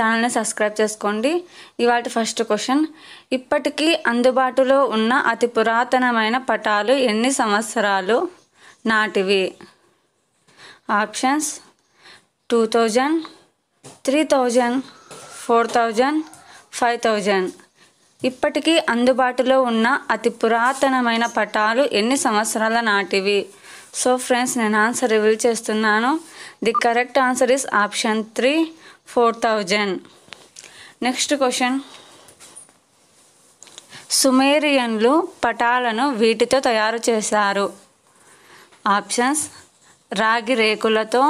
ఛానల్ని సబ్స్క్రైబ్ చేసుకోండి ఇవాటి ఫస్ట్ క్వశ్చన్ ఇప్పటికీ అందుబాటులో ఉన్న అతి పురాతనమైన పటాలు ఎన్ని సంవత్సరాలు నాటివి options two thousand three thousand four thousand five thousand ఇప్పటికీ అందుబాటులో ఉన్న అతి పురాతనమైన పటాలు ఎన్ని సంవత్సరాల నాటివి సో ఫ్రెండ్స్ నేను ఆన్సర్ రివీల్ చేస్తున్నాను the correct answer is option three four thousand next question సుమేరియన్లు పటాలను వీటితో తయారు చేశారు ఆప్షన్స్ రాగి రేకులతో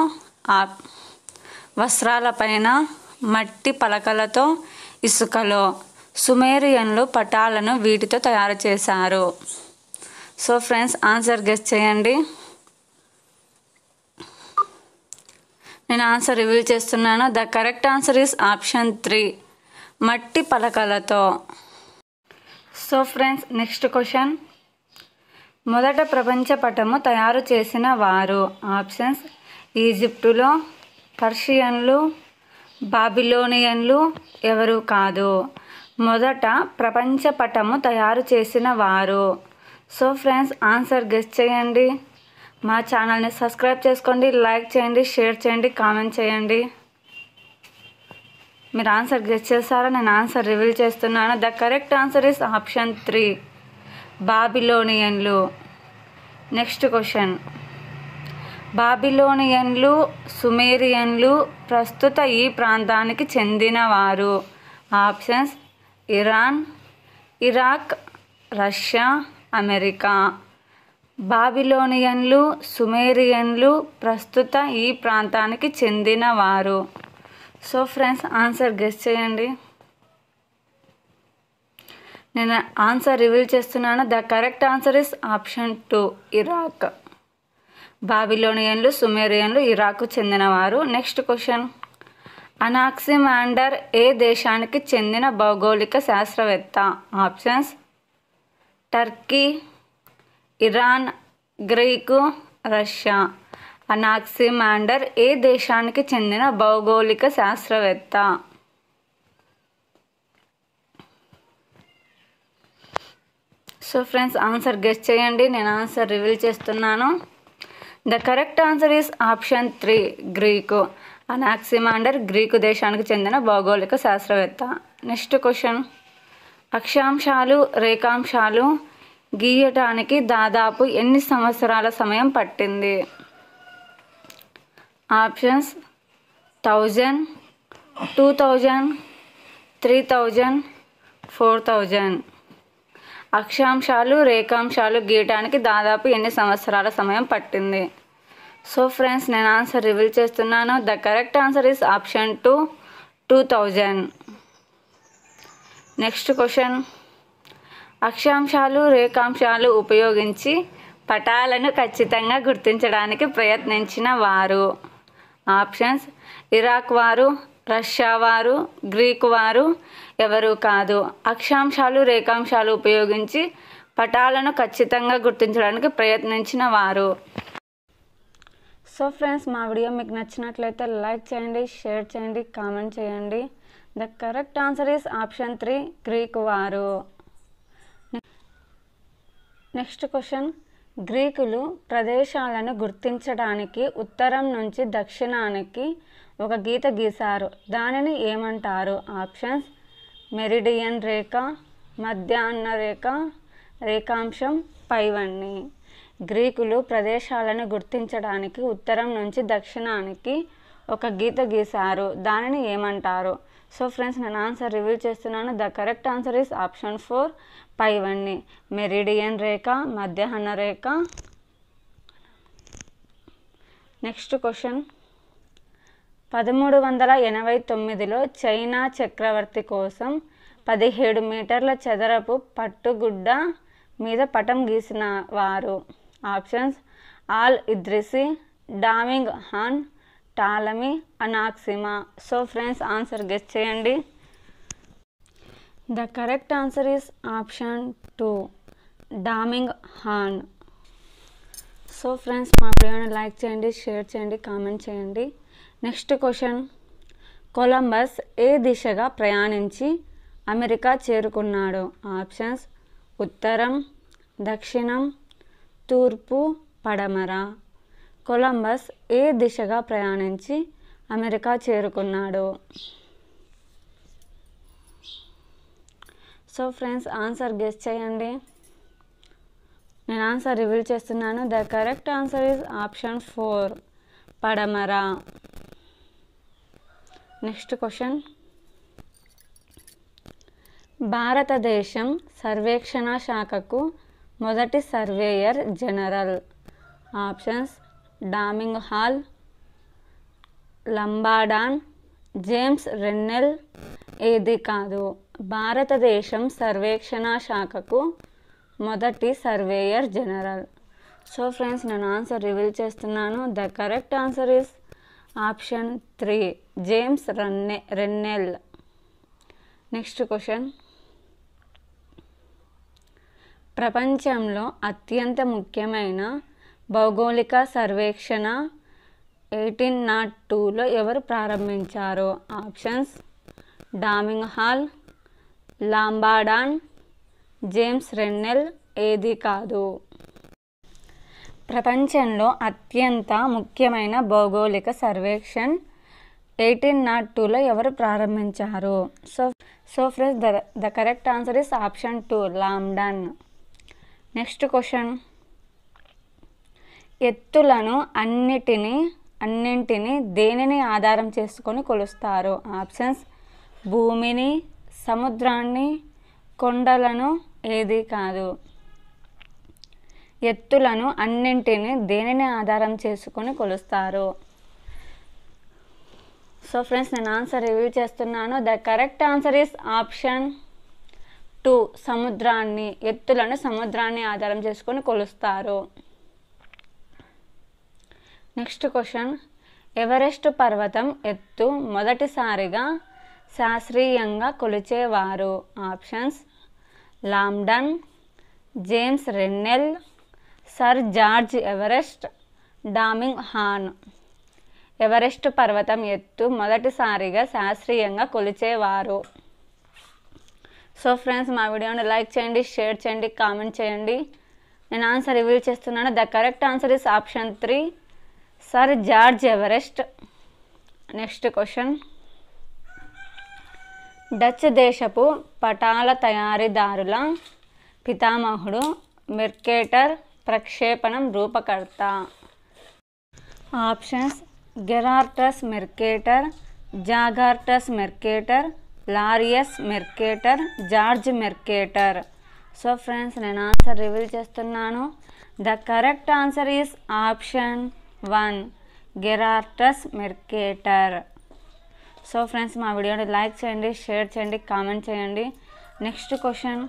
వస్త్రాలపైన మట్టి పలకలతో ఇసుకలో సుమేరియన్లు పటాలను వీటితో తయారు చేశారు సో ఫ్రెండ్స్ ఆన్సర్ గెస్ చేయండి నేను ఆన్సర్ రివీల్ చేస్తున్నాను the correct answer is option three మట్టి పలకలతో సో ఫ్రెండ్స్ నెక్స్ట్ క్వశ్చన్ మొదట ప్రపంచ పటము తయారు చేసిన వారు ఆప్షన్స్ ఈజిప్టులో పర్షియన్లు బాబిలోనియన్లు ఎవరు కాదు మొదట ప్రపంచ పటము తయారు చేసిన వారు సో ఫ్రెండ్స్ ఆన్సర్ గెస్ చేయండి మా ఛానల్ని సబ్స్క్రైబ్ చేసుకోండి లైక్ చేయండి షేర్ చేయండి కామెంట్ చేయండి మీరు ఆన్సర్ గెస్ చేస్తారా నేను ఆన్సర్ రివీల్ చేస్తున్నాను the correct answer is option three బాబిలోనియన్లు నెక్స్ట్ క్వశ్చన్ బాబిలోనియన్లు సుమేరియన్లు ప్రస్తుత ఈ ప్రాంతానికి చెందినవారు options Iran Iraq Russia America బాబిలోనియన్లు సుమేరియన్లు ప్రస్తుత ఈ ప్రాంతానికి చెందినవారు సో ఫ్రెండ్స్ ఆన్సర్ గెస్ చేయండి నేను ఆన్సర్ రివీల్ చేస్తున్నాను the correct answer is option two Iraq బాబిలోనియన్లు సుమేరియన్లు ఇరాక్ చెందినవారు నెక్స్ట్ క్వశ్చన్ అనాక్సిమాండర్ ఏ దేశానికి చెందిన భౌగోళిక శాస్త్రవేత్త options Turkey Iran Greek Russia Anaximander ఏ దేశానికి చెందిన భౌగోళిక శాస్త్రవేత్త సో ఫ్రెండ్స్ ఆన్సర్ గెస్ట్ చేయండి నేను ఆన్సర్ రివీల్ చేస్తున్నాను the correct answer is option three Greek Anaximander Greek దేశానికి చెందిన భౌగోళిక శాస్త్రవేత్త నెక్స్ట్ క్వశ్చన్ అక్షాంశాలు రేఖాంశాలు గీయటానికి దాదాపు ఎన్ని సంవత్సరాల సమయం పట్టింది options thousand two thousand three thousand four thousand అక్షాంశాలు రేఖాంశాలు గీయటానికి దాదాపు ఎన్ని సంవత్సరాల సమయం పట్టింది సో ఫ్రెండ్స్ నేను ఆన్సర్ రివీల్ చేస్తున్నాను the correct answer is option two two thousand next question అక్షాంశాలు రేఖాంశాలు ఉపయోగించి పటాలను ఖచ్చితంగా గుర్తించడానికి ప్రయత్నించిన వారు ఆప్షన్స్ ఇరాక్ వారు రష్యా వారు గ్రీకు వారు ఎవరు కాదు అక్షాంశాలు రేఖాంశాలు ఉపయోగించి పటాలను ఖచ్చితంగా గుర్తించడానికి ప్రయత్నించిన వారు సో ఫ్రెండ్స్ మా వీడియో మీకు నచ్చినట్లయితే లైక్ చేయండి షేర్ చేయండి కామెంట్ చేయండి the correct answer is option three Greek వారు నెక్స్ట్ క్వశ్చన్ గ్రీకులు ప్రదేశాలను గుర్తించడానికి ఉత్తరం నుంచి దక్షిణానికి ఒక గీత గీశారు దానిని ఏమంటారు ఆప్షన్స్ మెరిడియన్ రేఖ మధ్యాహ్న రేఖ రేఖాంశం పైవన్నీ గ్రీకులు ప్రదేశాలను గుర్తించడానికి ఉత్తరం నుంచి దక్షిణానికి ఒక గీత గీశారు దానిని ఏమంటారు సో ఫ్రెండ్స్ నేను ఆన్సర్ రివీల్ చేస్తున్నాను the correct answer is option four పైవన్నీ మెరిడియన్ రేఖ మధ్యాహ్న రేఖ నెక్స్ట్ క్వశ్చన్ పదమూడు వందల ఎనభై తొమ్మిదిలో చైనా చక్రవర్తి కోసం పదిహేడు మీటర్ల చదరపు పట్టుగుడ్డ మీద పటం గీసిన వారు ఆప్షన్స్ ఆల్ ఇద్రిసి డామింగ్ హాన్ టాలమీ అనాక్సిమా సో ఫ్రెండ్స్ ఆన్సర్ గెస్ట్ చేయండి the correct answer is option two డామింగ్ హాన్ సో ఫ్రెండ్స్ మా వీడియోని లైక్ చేయండి షేర్ చేయండి కామెంట్ చేయండి నెక్స్ట్ క్వశ్చన్ కొలంబస్ ఏ దిశగా ప్రయాణించి అమెరికా చేరుకున్నాడు ఆప్షన్స్ ఉత్తరం దక్షిణం తూర్పు పడమర కొలంబస్ ఏ దిశగా ప్రయాణించి అమెరికా చేరుకున్నాడు సో ఫ్రెండ్స్ ఆన్సర్ గెస్ చేయండి నేను ఆన్సర్ రివీల్ చేస్తున్నాను the correct answer is option four పడమర నెక్స్ట్ క్వశ్చన్ భారతదేశం సర్వేక్షణ శాఖకు మొదటి సర్వేయర్ జనరల్ ఆప్షన్స్ డామింగ్ హాల్ లంబాడాన్ జేమ్స్ రెన్నెల్ ఏది కాదు భారతదేశం సర్వేక్షణ శాఖకు మొదటి సర్వేయర్ జనరల్ సో ఫ్రెండ్స్ నేను ఆన్సర్ రివీల్ చేస్తున్నాను the correct answer is option three James రన్నే రెన్నెల్ నెక్స్ట్ క్వశ్చన్ ప్రపంచంలో అత్యంత ముఖ్యమైన భౌగోళిక సర్వేక్షణ ఎయిటీన్ నాట్ టూలో ఎవరు ప్రారంభించారు ఆప్షన్స్ డామింగ్ హాల్ లాంబాడాన్ జేమ్స్ రెన్నెల్ ఏది కాదు ప్రపంచంలో అత్యంత ముఖ్యమైన భౌగోళిక సర్వేక్షన్ ఎయిటీన్ నాట్ టూలో ఎవరు ప్రారంభించారు so so friends the the correct answer is option two Lambton next question ఎత్తులను అన్నిటినీ అన్నింటినీ దేనిని ఆధారం చేసుకొని కొలుస్తారు ఆప్షన్స్ భూమిని సముద్రాన్ని కొండలను ఏది కాదు ఎత్తులను అన్నింటినీ దేనిని ఆధారం చేసుకొని కొలుస్తారు సో ఫ్రెండ్స్ నేను ఆన్సర్ రివ్యూ చేస్తున్నాను the correct answer is option two సముద్రాన్ని ఎత్తులను సముద్రాన్ని ఆధారం చేసుకొని కొలుస్తారు నెక్స్ట్ క్వశ్చన్ ఎవరెస్ట్ పర్వతం ఎత్తు మొదటిసారిగా శాస్త్రీయంగా కొలిచేవారు options Lambton James Rennell sir George Everest డామింగ్ హాన్ ఎవరెస్ట్ పర్వతం ఎత్తు మొదటిసారిగా శాస్త్రీయంగా కొలిచేవారు సో ఫ్రెండ్స్ మా వీడియోని లైక్ చేయండి షేర్ చేయండి కామెంట్ చేయండి నేను ఆన్సర్ రివీల్ చేస్తున్నాను the correct answer is option three sir George Everest next question Dutch దేశపు పటాల తయారీదారుల పితామహుడు మెర్కేటర్ ప్రక్షేపణం రూపకర్త ఆప్షన్స్ గెరార్టస్ మెర్కేటర్ జాగార్టస్ మెర్కేటర్ లారియస్ Mercator George Mercator so friends నేను ఆన్సర్ రివీల్ చేస్తున్నాను the correct answer is option one Gerardus Mercator so friends మా వీడియోని లైక్ చేయండి షేర్ చేయండి కామెంట్ చేయండి నెక్స్ట్ క్వశ్చన్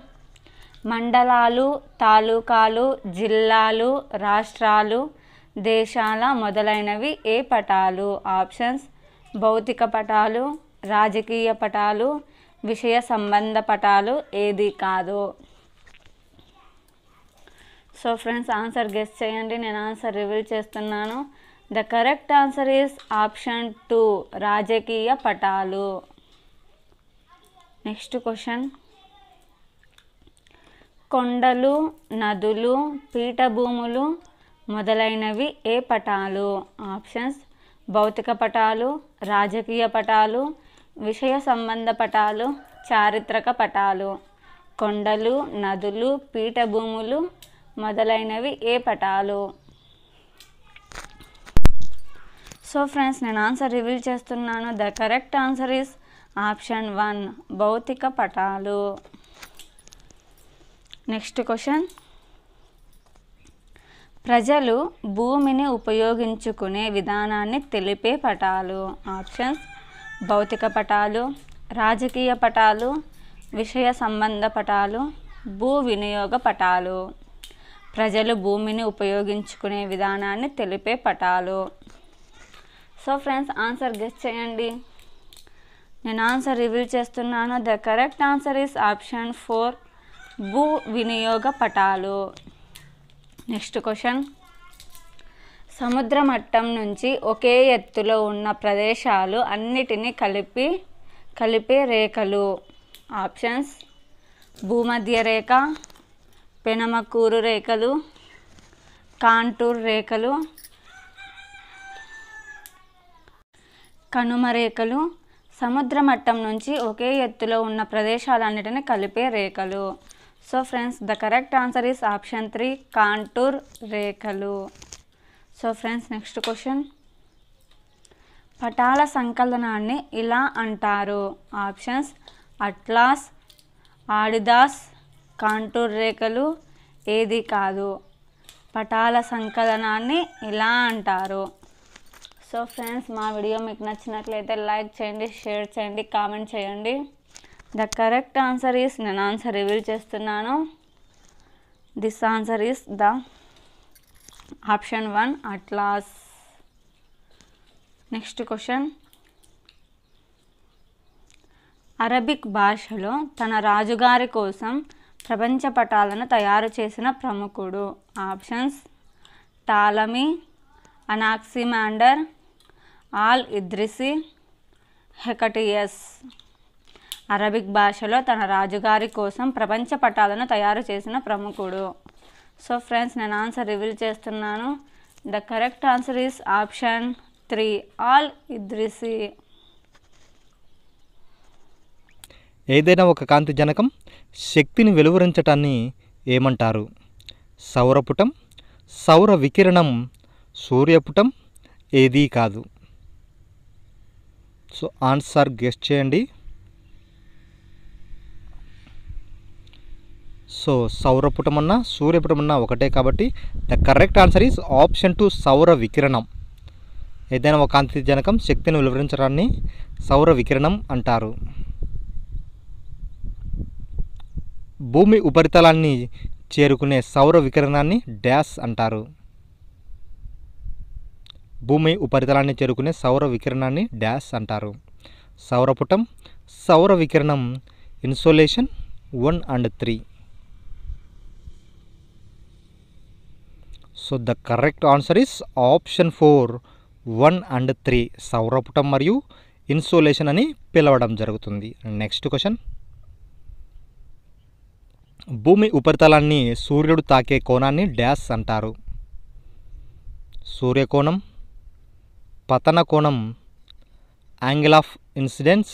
మండలాలు తాలూకాలు జిల్లాలు రాష్ట్రాలు దేశాల మొదలైనవి ఏ పటాలు ఆప్షన్స్ భౌతిక పటాలు రాజకీయ పటాలు విషయ సంబంధ పటాలు ఏది కాదు సో ఫ్రెండ్స్ ఆన్సర్ గెస్ట్ చేయండి నేను ఆన్సర్ రివీల్ చేస్తున్నాను the correct answer is option two రాజకీయ పటాలు నెక్స్ట్ క్వశ్చన్ కొండలు నదులు పీఠభూములు మొదలైనవి ఏ పటాలు ఆప్షన్స్ భౌతిక పటాలు రాజకీయ పటాలు విషయ సంబంధ పటాలు చారిత్రక పటాలు కొండలు నదులు పీఠభూములు మొదలైనవి ఏ పటాలు సో ఫ్రెండ్స్ నేను ఆన్సర్ రివీల్ చేస్తున్నాను the correct answer is option one భౌతిక పటాలు నెక్స్ట్ క్వశ్చన్ ప్రజలు భూమిని ఉపయోగించుకునే విధానాన్ని తెలిపే పటాలు ఆప్షన్స్ భౌతిక పటాలు రాజకీయ పటాలు విషయ సంబంధ పటాలు భూ వినియోగ పటాలు ప్రజలు భూమిని ఉపయోగించుకునే విధానాన్ని తెలిపే పటాలు సో ఫ్రెండ్స్ ఆన్సర్ గెస్ట్ చేయండి నేను ఆన్సర్ రివీల్ చేస్తున్నాను the correct answer is option four భూ వినియోగ పటాలు నెక్స్ట్ క్వశ్చన్ సముద్ర మట్టం నుంచి ఒకే ఎత్తులో ఉన్న ప్రదేశాలు అన్నిటినీ కలిపి కలిపే రేఖలు ఆప్షన్స్ భూమధ్య రేఖ పెనమకూరు రేఖలు కాంటూర్ రేఖలు కనుమ రేఖలు సముద్ర మట్టం నుంచి ఒకే ఎత్తులో ఉన్న ప్రదేశాలన్నిటిని కలిపే రేఖలు so friends the correct answer is option three contour రేఖలు సో ఫ్రెండ్స్ నెక్స్ట్ క్వశ్చన్ పటాల సంకలనాన్ని ఇలా అంటారు ఆప్షన్స్ అట్లాస్ ఆడిదాస్ కాంటూర్ రేఖలు ఏది కాదు పటాల సంకలనాన్ని ఇలా అంటారు సో ఫ్రెండ్స్ మా వీడియో మీకు నచ్చినట్లయితే లైక్ చేయండి షేర్ చేయండి కామెంట్ చేయండి ద కరెక్ట్ ఆన్సర్ ఈస్ నేను ఆన్సర్ రివీల్ చేస్తున్నాను this answer is the option one atlas next question Arabic భాషలో తన రాజుగారి కోసం ప్రపంచ పటాలను తయారు చేసిన ప్రముఖుడు options Ptolemy Anaximander al Idrisi Hecataeus Arabic భాషలో తన రాజుగారి కోసం ప్రపంచ పటాలను తయారు చేసిన ప్రముఖుడు సో ఫ్రెండ్స్ నేను ఆన్సర్ రివీల్ చేస్తున్నాను the correct answer is option three al Idrisi ఏదైనా ఒక కాంతి జనకం శక్తిని వెలువరించటాన్ని ఏమంటారు సౌరపుటం సౌర వికిరణం సూర్యపుటం ఏదీ కాదు సో ఆన్సర్ గెస్ట్ చేయండి సో సౌరపుటమన్నా సూర్యపుటమన్నా ఒకటే కాబట్టి the correct answer is option two సౌర వికిరణం ఏదైనా ఒక కాంతిజనకం శక్తిని వివరించడాన్ని సౌర వికిరణం అంటారు భూమి ఉపరితలాన్ని చేరుకునే సౌర వికిరణాన్ని డ్యాష్ అంటారు భూమి ఉపరితలాన్ని చేరుకునే సౌర వికిరణాన్ని డ్యాష్ అంటారు సౌరపుటం సౌర వికిరణం insolation one and three so the correct answer is option four one and three సౌరపుటం మరియు ఇన్సోలేషన్ అని పిలవడం జరుగుతుంది నెక్స్ట్ క్వశ్చన్ భూమి ఉపరితలాన్ని సూర్యుడు తాకే కోణాన్ని డ్యాష్ అంటారు సూర్యకోణం పతన కోణం angle of incidence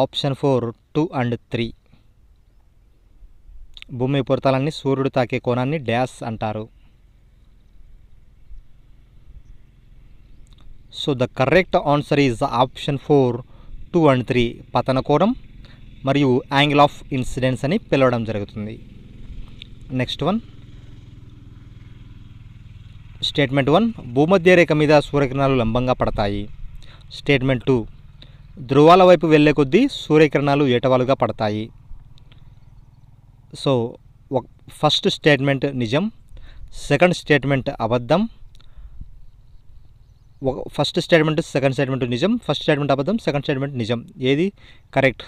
option four two and three భూమి ఉపరితలాన్ని సూర్యుడు తాకే కోణాన్ని డ్యాస్ అంటారు so the correct answer is option four two and three పతన కోణం మరియు యాంగిల్ ఆఫ్ ఇన్సిడెన్స్ అని పిలవడం జరుగుతుంది నెక్స్ట్ వన్ స్టేట్మెంట్ వన్ భూమధ్య రేఖ మీద సూర్యకిరణాలు లంబంగా పడతాయి స్టేట్మెంట్ టూ ధ్రువాల వైపు వెళ్ళే కొద్దీ సూర్యకిరణాలు ఏటవాలుగా పడతాయి సో ఫస్ట్ స్టేట్మెంట్ నిజం సెకండ్ స్టేట్మెంట్ అబద్ధం ఫస్ట్ స్టేట్మెంట్ సెకండ్ స్టేట్మెంట్ నిజం ఫస్ట్ స్టేట్మెంట్ అబద్ధం సెకండ్ స్టేట్మెంట్ నిజం ఏది correct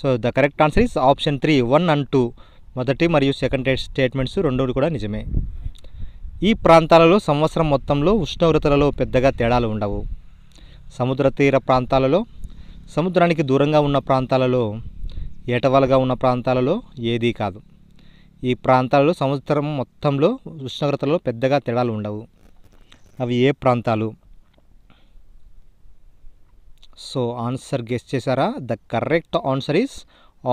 so the correct answer is option three one and two మొదటి మరియు సెకండ్ స్టేట్మెంట్స్ రెండోది కూడా నిజమే ఈ ప్రాంతాలలో సంవత్సరం మొత్తంలో ఉష్ణోగ్రతలలో పెద్దగా తేడాలు ఉండవు సముద్ర తీర ప్రాంతాలలో సముద్రానికి దూరంగా ఉన్న ప్రాంతాలలో ఏటవాలుగా ఉన్న ప్రాంతాలలో ఏదీ కాదు ఈ ప్రాంతాలలో సంవత్సరం మొత్తంలో ఉష్ణోగ్రతలో పెద్దగా తేడాలు ఉండవు అవి ఏ ప్రాంతాలు సో ఆన్సర్ గెస్ చేశారా the correct answer is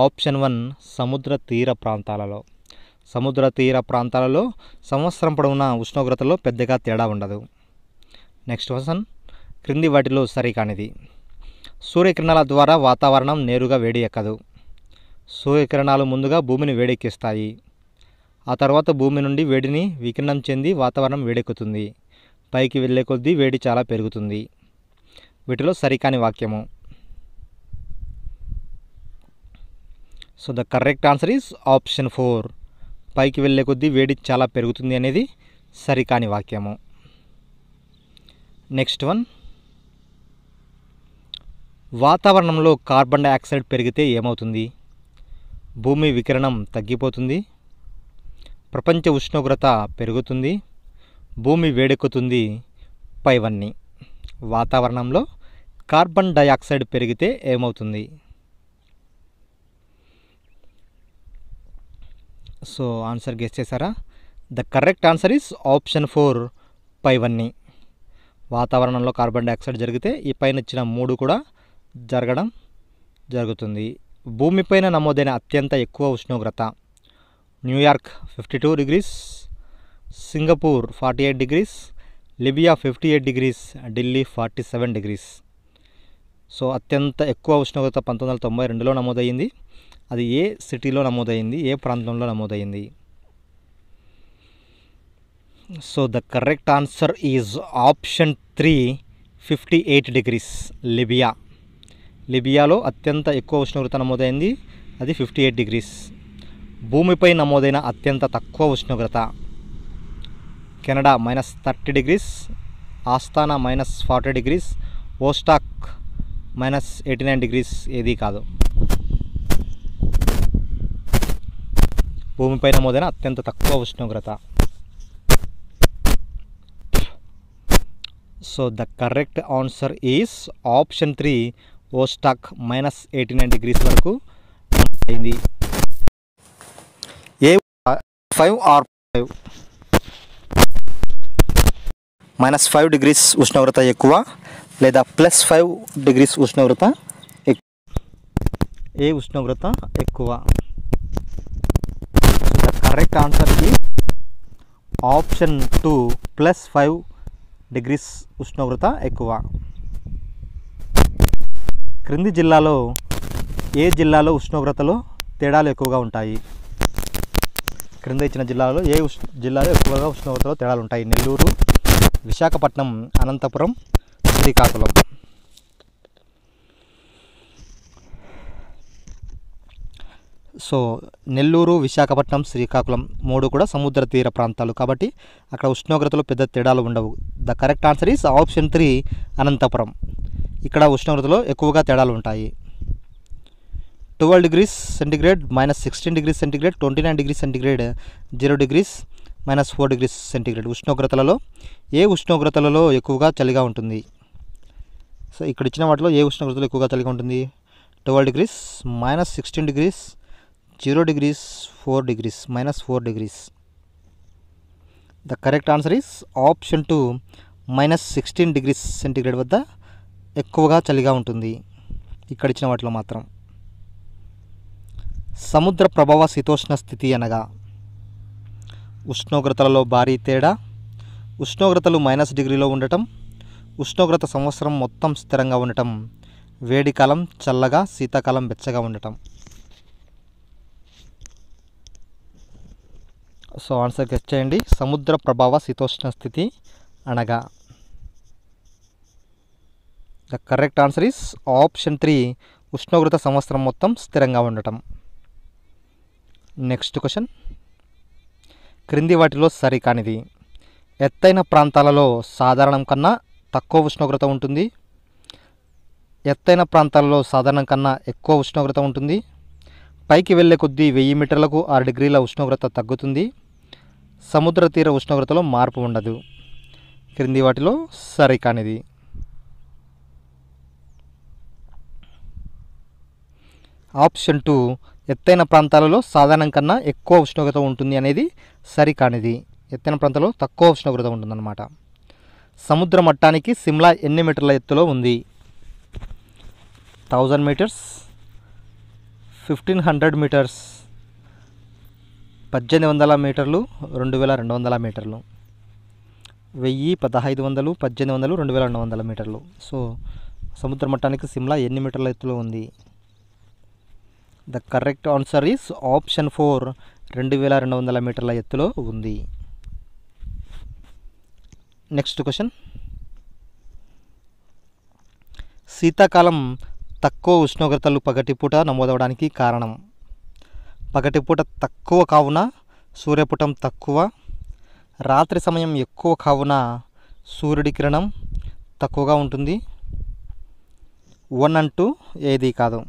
option one సముద్ర తీర ప్రాంతాలలో సముద్ర తీర ప్రాంతాలలో సంవత్సరం పొడవునా ఉష్ణోగ్రతలో పెద్దగా తేడా ఉండదు నెక్స్ట్ క్వశ్చన్ క్రింది వాటిలో సరికానిది సూర్యకిరణాల ద్వారా వాతావరణం నేరుగా వేడి ఎక్కదు సూర్యకిరణాలు ముందుగా భూమిని వేడెక్కిస్తాయి ఆ తర్వాత భూమి నుండి వేడిని వికిరణం చెంది వాతావరణం వేడెక్కుతుంది పైకి వెళ్ళే కొద్దీ వేడి చాలా పెరుగుతుంది వీటిలో సరికాని వాక్యము so the correct answer is option four పైకి వెళ్ళే కొద్దీ వేడి చాలా పెరుగుతుంది అనేది సరికాని వాక్యము నెక్స్ట్ వన్ వాతావరణంలో కార్బన్ డైఆక్సైడ్ పెరిగితే ఏమవుతుంది భూమి వికిరణం తగ్గిపోతుంది ప్రపంచ ఉష్ణోగ్రత పెరుగుతుంది భూమి వేడెక్కుతుంది పైవన్నీ వాతావరణంలో కార్బన్ డైఆక్సైడ్ పెరిగితే ఏమవుతుంది సో ఆన్సర్ గెస్ చేశారా the correct answer is option four పైవన్నీ వాతావరణంలో కార్బన్ డైఆక్సైడ్ జరిగితే ఈ పైన ఇచ్చిన మూడు కూడా జరగడం జరుగుతుంది భూమిపైన నమోదైన అత్యంత ఎక్కువ ఉష్ణోగ్రత New York fifty two degrees Singapore forty eight degrees Libya fifty eight degrees Delhi forty seven degrees so అత్యంత ఎక్కువ ఉష్ణోగ్రత పంతొమ్మిది వందల తొంభై రెండులో నమోదయ్యింది అది ఏ సిటీలో నమోదైంది ఏ ప్రాంతంలో నమోదైంది so the correct answer is option three fifty eight degrees Libya లిబియాలో అత్యంత ఎక్కువ ఉష్ణోగ్రత నమోదైంది అది ఫిఫ్టీ ఎయిట్ డిగ్రీస్ భూమిపై నమోదైన అత్యంత తక్కువ ఉష్ణోగ్రత Canada minus thirty degrees Astana minus forty degrees Vostok minus eighty nine degrees ఏది కాదు భూమిపై నమోదైన అత్యంత తక్కువ ఉష్ణోగ్రత so the correct answer is option three Vostok minus eighty nine degrees వరకు అయింది ఏ five or five minus five degrees ఉష్ణోగ్రత ఎక్కువ లేదా ప్లస్ ఫైవ్ డిగ్రీస్ ఉష్ణోగ్రత ఏ ఉష్ణోగ్రత ఎక్కువ కరెక్ట్ ఆన్సర్కి option two plus five degrees ఉష్ణోగ్రత ఎక్కువ క్రింది జిల్లాలో ఏ జిల్లాలో ఉష్ణోగ్రతలో తేడాలు ఎక్కువగా ఉంటాయి క్రింద ఇచ్చిన జిల్లాలో ఏ ఉష్ జిల్లాలో ఎక్కువగా ఉష్ణోగ్రతలో తేడాలు ఉంటాయి నెల్లూరు విశాఖపట్నం అనంతపురం శ్రీకాకుళం సో నెల్లూరు విశాఖపట్నం శ్రీకాకుళం మూడు కూడా సముద్ర తీర ప్రాంతాలు కాబట్టి అక్కడ ఉష్ణోగ్రతలు పెద్ద తేడాలు ఉండవు the correct answer is option three Anantapur ఇక్కడ ఉష్ణోగ్రతలో ఎక్కువగా తేడాలు ఉంటాయి twelve degrees centigrade minus sixteen degrees centigrade twenty nine degrees centigrade zero degrees minus four degrees centigrade ఉష్ణోగ్రతలలో ఏ ఉష్ణోగ్రతలలో ఎక్కువగా చలిగా ఉంటుంది సో ఇక్కడ ఇచ్చిన వాటిలో ఏ ఉష్ణోగ్రతలు ఎక్కువగా చలిగా ఉంటుంది twelve degrees minus sixteen degrees zero degrees four degrees minus four degrees the correct answer is option two minus sixteen degrees centigrade వద్ద ఎక్కువగా చలిగా ఉంటుంది ఇక్కడ ఇచ్చిన వాటిలో మాత్రం సముద్ర ప్రభావ శీతోష్ణ స్థితి అనగా ఉష్ణోగ్రతలలో భారీ తేడా ఉష్ణోగ్రతలు మైనస్ డిగ్రీలో ఉండటం ఉష్ణోగ్రత సంవత్సరం మొత్తం స్థిరంగా ఉండటం వేడికాలం చల్లగా శీతాకాలం వెచ్చగా ఉండటం సో ఆన్సర్ గెస్ట్ చేయండి సముద్ర ప్రభావ శీతోష్ణ స్థితి అనగా the correct answer is option three ఉష్ణోగ్రత సంవత్సరం మొత్తం స్థిరంగా ఉండటం నెక్స్ట్ క్వశ్చన్ క్రింది వాటిలో సరికానిది ఎత్తైన ప్రాంతాలలో సాధారణం కన్నా తక్కువ ఉష్ణోగ్రత ఉంటుంది ఎత్తైన ప్రాంతాలలో సాధారణం కన్నా ఎక్కువ ఉష్ణోగ్రత ఉంటుంది పైకి వెళ్ళే కొద్దీ వెయ్యి మీటర్లకు ఆరు డిగ్రీల ఉష్ణోగ్రత తగ్గుతుంది సముద్ర తీర ఉష్ణోగ్రతలో మార్పు ఉండదు క్రింది వాటిలో సరికానిది ఆప్షన్ టూ ఎత్తైన ప్రాంతాలలో సాధారణం కన్నా ఎక్కువ ఉష్ణోగ్రత ఉంటుంది అనేది సరికానిది ఎత్తైన ప్రాంతాల్లో తక్కువ ఉష్ణోగ్రత ఉంటుందన్నమాట సముద్ర మట్టానికి సిమ్లా ఎన్ని మీటర్ల ఎత్తులో ఉంది thousand metres fifteen hundred metres పద్దెనిమిది వందల మీటర్లు రెండు వేల రెండు వందల మీటర్లు వెయ్యి పదహైదు వందలు పద్దెనిమిది వందలు రెండు వేల రెండు వందల మీటర్లు సో సముద్ర మట్టానికి సిమ్లా ఎన్ని మీటర్ల ఎత్తులో ఉంది the correct answer is option four రెండు వేల రెండు వందల మీటర్ల ఎత్తులో ఉంది నెక్స్ట్ క్వశ్చన్ శీతాకాలం తక్కువ ఉష్ణోగ్రతలు పగటిపూట నమోదవడానికి కారణం పగటిపూట తక్కువ కావున సూర్యపుటం తక్కువ రాత్రి సమయం ఎక్కువ కావున సూర్యుడి కిరణం తక్కువగా ఉంటుంది వన్ అంటూ ఏది కాదు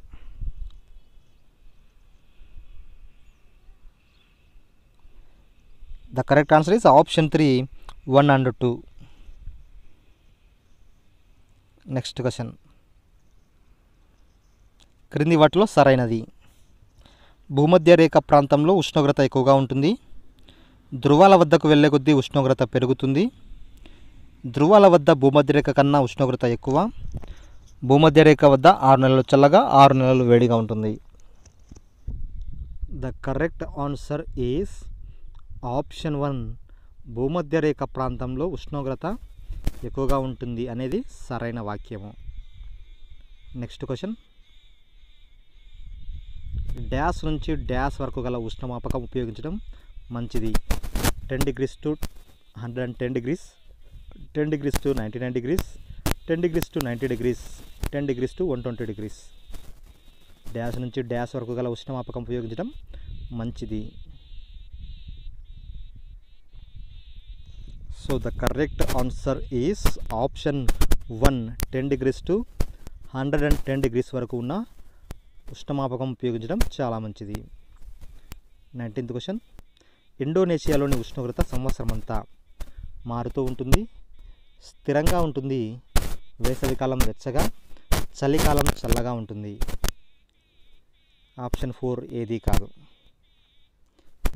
the correct answer is option three one and two next question క్రింది వాటిలో సరైనది భూమధ్య రేఖ ప్రాంతంలో ఉష్ణోగ్రత ఎక్కువగా ఉంటుంది ధృవాల వద్దకు వెళ్ళే కొద్దీ ఉష్ణోగ్రత పెరుగుతుంది ధృవాల వద్ద భూమధ్యరేఖ కన్నా ఉష్ణోగ్రత ఎక్కువ భూమధ్యరేఖ వద్ద ఆరు నెలలు చల్లగా ఆరు నెలలు వేడిగా ఉంటుంది the correct answer is option one భూమధ్యరేఖ ప్రాంతంలో ఉష్ణోగ్రత ఎక్కువగా ఉంటుంది అనేది సరైన వాక్యము నెక్స్ట్ క్వశ్చన్ డ్యాష్ నుంచి డ్యాష్ వరకు గల ఉష్ణమాపకం ఉపయోగించడం మంచిది ten degrees to hundred and ten degrees ten degrees to ninety nine degrees ten degrees to ninety degrees ten degrees to one twenty degrees dash నుంచి డ్యాష్ వరకు గల ఉష్ణమాపకం ఉపయోగించడం మంచిది so the correct answer is option one ten degrees to hundred and ten degrees వరకు ఉన్న ఉష్ణమాపకం ఉపయోగించడం చాలా మంచిది నైన్టీన్త్ క్వశ్చన్ ఇండోనేషియాలోని ఉష్ణోగ్రత సంవత్సరం అంతా మారుతూ ఉంటుంది స్థిరంగా ఉంటుంది వేసవికాలం వెచ్చగా చలికాలం చల్లగా ఉంటుంది ఆప్షన్ ఫోర్ ఏది కాదు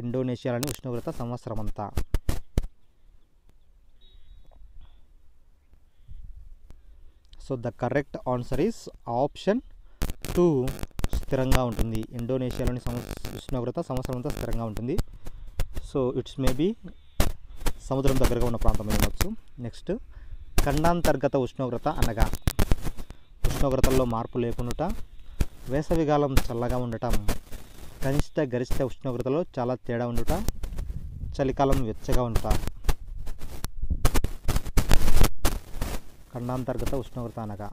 ఇండోనేషియాలోని ఉష్ణోగ్రత సంవత్సరం అంతా so the correct answer is option two స్థిరంగా ఉంటుంది ఇండోనేషియాలోని సమ ఉష్ణోగ్రత సంవత్సరం అంతా స్థిరంగా ఉంటుంది సో ఇట్స్ మేబీ సముద్రం దగ్గరగా ఉన్న ప్రాంతం ఉండొచ్చు నెక్స్ట్ ఖండాంతర్గత ఉష్ణోగ్రత అనగా ఉష్ణోగ్రతల్లో మార్పు లేకుండా వేసవికాలం చల్లగా ఉండటం కనిష్ట గరిష్ట ఉష్ణోగ్రతలో చాలా తేడా ఉండుట చలికాలం వెచ్చగా ఉంట ఖండాంతర్గత ఉష్ణోగ్రత అనగా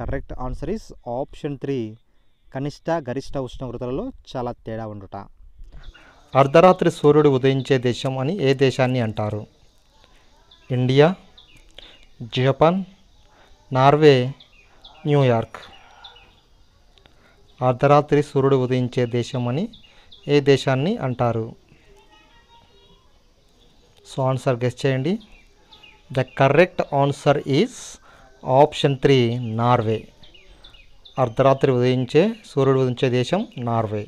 correct answer is option three కనిష్ట గరిష్ట ఉష్ణోగ్రతలలో చాలా తేడా ఉండుట అర్ధరాత్రి సూర్యుడు ఉదయించే దేశం అని ఏ దేశాన్ని అంటారు ఇండియా జపాన్ నార్వే న్యూయార్క్ అర్ధరాత్రి సూర్యుడు ఉదయించే దేశం అని ఏ దేశాన్ని అంటారు సో ఆన్సర్ గెస్ట్ చేయండి the correct answer is option three Norway అర్ధరాత్రి ఉదయించే సూర్యుడు ఉదయించే దేశం నార్వే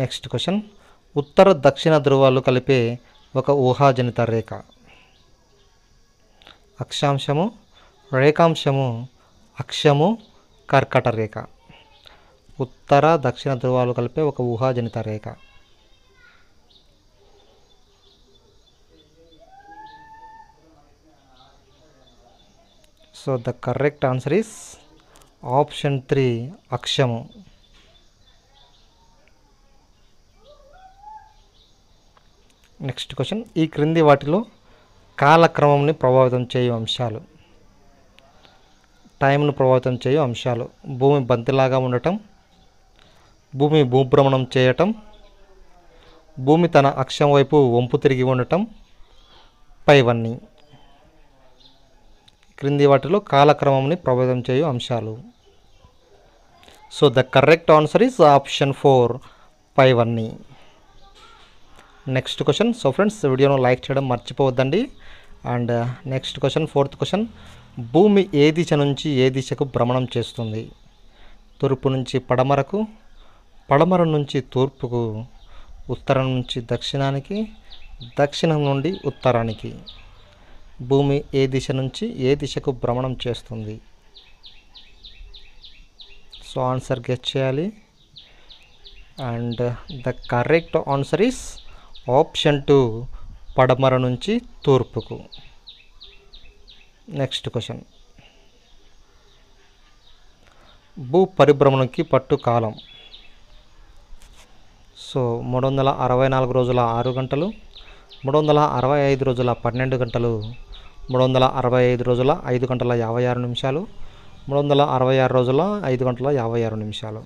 నెక్స్ట్ క్వశ్చన్ ఉత్తర దక్షిణ ధ్రువాలు కలిపే ఒక ఊహాజనిత రేఖ అక్షాంశము రేఖాంశము అక్షము కర్కట రేఖ ఉత్తర దక్షిణ ధ్రువాలు కలిపే ఒక ఊహాజనిత రేఖ so the correct answer is option three అక్షము నెక్స్ట్ క్వశ్చన్ ఈ క్రింది వాటిలో కాలక్రమంని ప్రభావితం చేయు అంశాలు టైంను ప్రభావితం చేయు అంశాలు భూమి బంతిలాగా ఉండటం భూమి భూభ్రమణం చేయటం భూమి తన అక్షం వైపు వంపు తిరిగి ఉండటం పైవన్నీ క్రింది వాటిలో కాలక్రమంని ప్రభావితం చేయు అంశాలు so the correct answer is option four అన్ని నెక్స్ట్ క్వశ్చన్ సో ఫ్రెండ్స్ వీడియోను లైక్ చేయడం మర్చిపోవద్దండి and next question fourth question భూమి ఏ దిశ నుంచి ఏ దిశకు భ్రమణం చేస్తుంది తూర్పు నుంచి పడమరకు పడమర నుంచి తూర్పుకు ఉత్తరం నుంచి దక్షిణానికి దక్షిణం నుండి ఉత్తరానికి భూమి ఏ దిశ నుంచి ఏ దిశకు భ్రమణం చేస్తుంది సో ఆన్సర్ గెట్ చేయాలి and the correct answer is option two పడమర నుంచి తూర్పుకు నెక్స్ట్ క్వశ్చన్ భూ పరిభ్రమణకి పట్టు కాలం సో మూడు వందల అరవై నాలుగు రోజుల ఆరు గంటలు మూడు వందల అరవై ఐదు రోజుల పన్నెండు గంటలు మూడు వందల అరవై ఐదు రోజుల ఐదు గంటల యాభై ఆరు నిమిషాలు మూడు వందల అరవై ఆరు రోజుల ఐదు గంటల యాభై ఆరు నిమిషాలు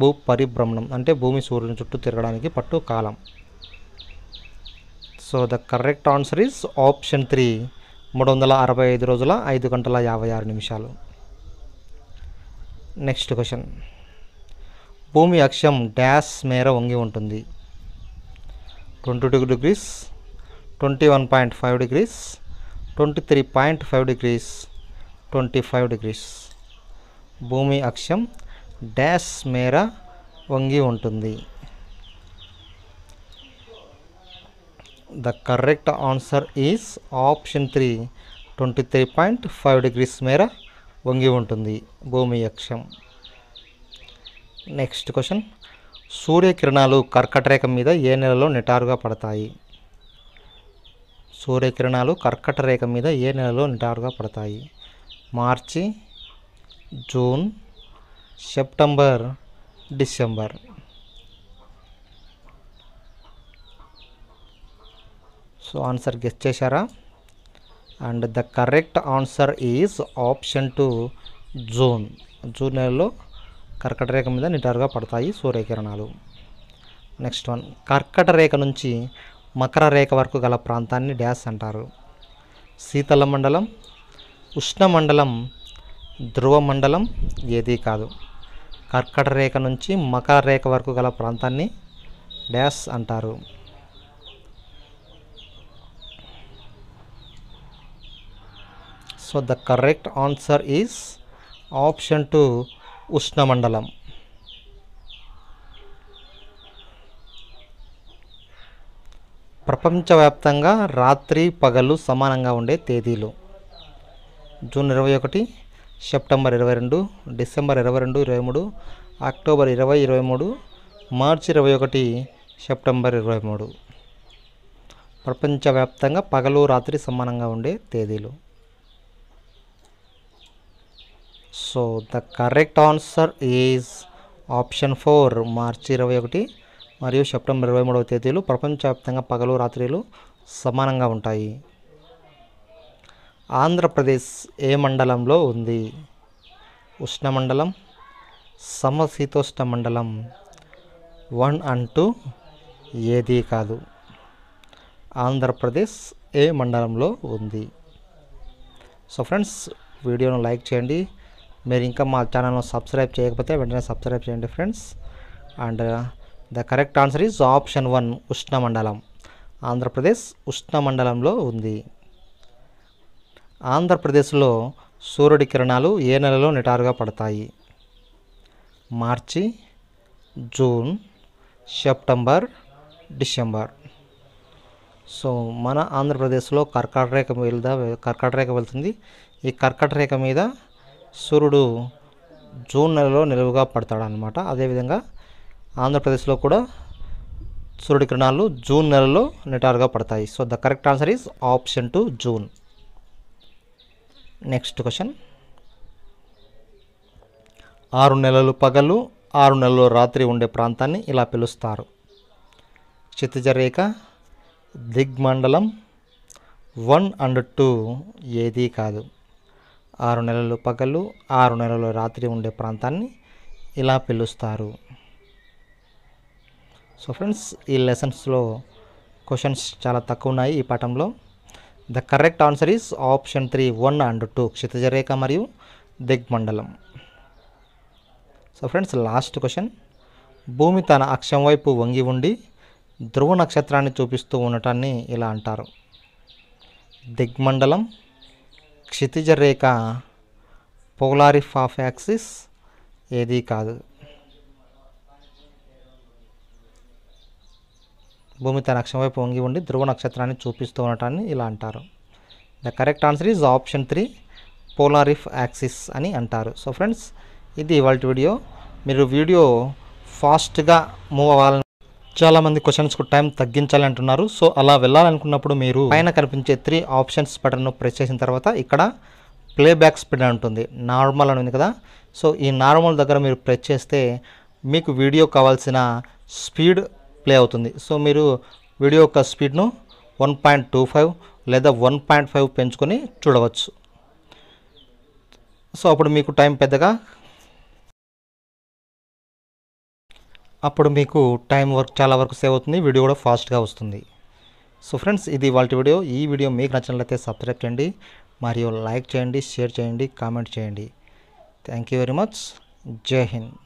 భూ పరిభ్రమణం అంటే భూమి సూర్యుని చుట్టూ తిరగడానికి పట్టు కాలం so the correct answer is option three మూడు వందల అరవై ఐదు రోజుల ఐదు గంటల యాభై ఆరు నిమిషాలు నెక్స్ట్ క్వశ్చన్ భూమి అక్షం డ్యాష్ మేర వంగి ఉంటుంది twenty two degrees twenty one point five degrees twenty three point five degrees twenty five degrees భూమి అక్షం డాష్ మేర వంగి ఉంటుంది the correct answer is option three twenty three point five degrees మేర వంగి ఉంటుంది భూమి అక్షం నెక్స్ట్ క్వశ్చన్ సూర్యకిరణాలు కర్కటరేఖ మీద ఏ నెలలో నిటారుగా పడతాయి సూర్యకిరణాలు కర్కట రేఖ మీద ఏ నెలలో నిటారుగా పడతాయి మార్చి June September December so answer guess చేశారా and the correct answer is option two June June నెలలో కర్కట రేఖ మీద నిటారుగా పడతాయి సూర్యకిరణాలు నెక్స్ట్ వన్ కర్కట రేఖ నుంచి మకర రేఖ వరకు గల ప్రాంతాన్ని డ్యాష్ అంటారు శీతల మండలం ఉష్ణ మండలం ధ్రువ మండలం ఏదీ కాదు కర్కట రేఖ నుంచి మకర రేఖ వరకు గల ప్రాంతాన్ని డ్యాష్ అంటారు so the correct answer is option two ఉష్ణమండలం ప్రపంచవ్యాప్తంగా రాత్రి పగలు సమానంగా ఉండే తేదీలు జూన్ ఇరవై ఒకటి సెప్టెంబర్ ఇరవై రెండు డిసెంబర్ ఇరవై రెండు ఇరవై మూడు అక్టోబర్ ఇరవై ఇరవై మూడు మార్చి ఇరవై ఒకటి సెప్టెంబర్ ఇరవై మూడు ప్రపంచవ్యాప్తంగా పగలు రాత్రి సమానంగా ఉండే తేదీలు so the correct answer is option four March ఇరవై ఒకటి మరియు సెప్టెంబర్ ఇరవై మూడవ తేదీలు ప్రపంచవ్యాప్తంగా పగలు రాత్రిలు సమానంగా ఉంటాయి ఆంధ్రప్రదేశ్ ఏ మండలంలో ఉంది ఉష్ణమండలం సమశీతోష్ణ మండలం వన్ అంటూ ఏదీ కాదు ఆంధ్రప్రదేశ్ ఏ మండలంలో ఉంది సో ఫ్రెండ్స్ వీడియోను లైక్ చేయండి మీరు ఇంకా మా ఛానల్ను సబ్స్క్రైబ్ చేయకపోతే వెంటనే సబ్స్క్రైబ్ చేయండి friends and the correct answer is option one ఉష్ణమండలం ఆంధ్రప్రదేశ్ ఉష్ణమండలంలో ఉంది ఆంధ్రప్రదేశ్లో సూర్యుడి కిరణాలు ఏ నెలలో నిటారుగా పడతాయి మార్చి జూన్ సెప్టెంబర్ డిసెంబర్ సో మన ఆంధ్రప్రదేశ్లో కర్కాట రేఖ వెళ్ద కర్కాట రేఖ వెళ్తుంది ఈ కర్కాట రేఖ మీద సూర్యుడు జూన్ నెలలో నిలువుగా పడతాడు అనమాట అదేవిధంగా ఆంధ్రప్రదేశ్లో కూడా సూర్యుడి కిరణాలు జూన్ నెలలో నిటారుగా పడతాయి so the correct answer is option two June next question ఆరు నెలలు పగలు ఆరు నెలలు రాత్రి ఉండే ప్రాంతాన్ని ఇలా పిలుస్తారు క్షితిజరేఖ దిగ్మండలం వన్ అండ్ టూ ఏదీ కాదు ఆరు నెలలు పగలు ఆరు నెలలు రాత్రి ఉండే ప్రాంతాన్ని ఇలా పిలుస్తారు సో ఫ్రెండ్స్ ఈ లెసన్స్లో క్వశ్చన్స్ చాలా తక్కువ ఉన్నాయి ఈ పాఠంలో the correct answer is option three one and two క్షితజరేఖ మరియు దిగ్మండలం సో ఫ్రెండ్స్ లాస్ట్ క్వశ్చన్ భూమి తన అక్షం వైపు వంగి ఉండి ధ్రువ నక్షత్రాన్ని చూపిస్తూ ఉండటాన్ని ఇలా అంటారు దిగ్మండలం క్షితిజ రేఖ పోలారిఫ్ ఆఫ్ యాక్సిస్ ఏదీ కాదు భూమి తన అక్షం వైపు వంగి ఉండి ధ్రువ నక్షత్రాన్ని చూపిస్తూ ఉండటాన్ని ఇలా అంటారు the correct answer is option three పోలారిఫ్ యాక్సిస్ అని అంటారు సో ఫ్రెండ్స్ ఇది ఇవాళ వీడియో మీరు వీడియో ఫాస్ట్గా మూవ్ అవ్వాలని చాలామంది క్వశ్చన్స్కు టైం తగ్గించాలి అంటున్నారు సో అలా వెళ్ళాలనుకున్నప్పుడు మీరు పైన కనిపించే త్రీ ఆప్షన్స్ బటన్ను ప్రెస్ చేసిన తర్వాత ఇక్కడ ప్లేబ్యాక్ స్పీడ్ ఉంటుంది నార్మల్ అని ఉంది కదా సో ఈ నార్మల్ దగ్గర మీరు ప్రెస్ చేస్తే మీకు వీడియో కావాల్సిన స్పీడ్ ప్లే అవుతుంది సో మీరు వీడియో యొక్క స్పీడ్ను వన్ పాయింట్ టూ ఫైవ్ లేదా వన్ పాయింట్ ఫైవ్ పెంచుకొని చూడవచ్చు సో అప్పుడు మీకు టైం పెద్దగా అప్పుడు మీకు టైం వర్క్ చాలా వరకు సేవ్ అవుతుంది వీడియో కూడా ఫాస్ట్గా వస్తుంది సో ఫ్రెండ్స్ ఇది వాళ్ళ వీడియో ఈ వీడియో మీకు నచ్చినట్లయితే సబ్స్క్రైబ్ చేయండి మరియు లైక్ చేయండి షేర్ చేయండి కామెంట్ చేయండి థ్యాంక్ యూ వెరీ మచ్ జై హింద్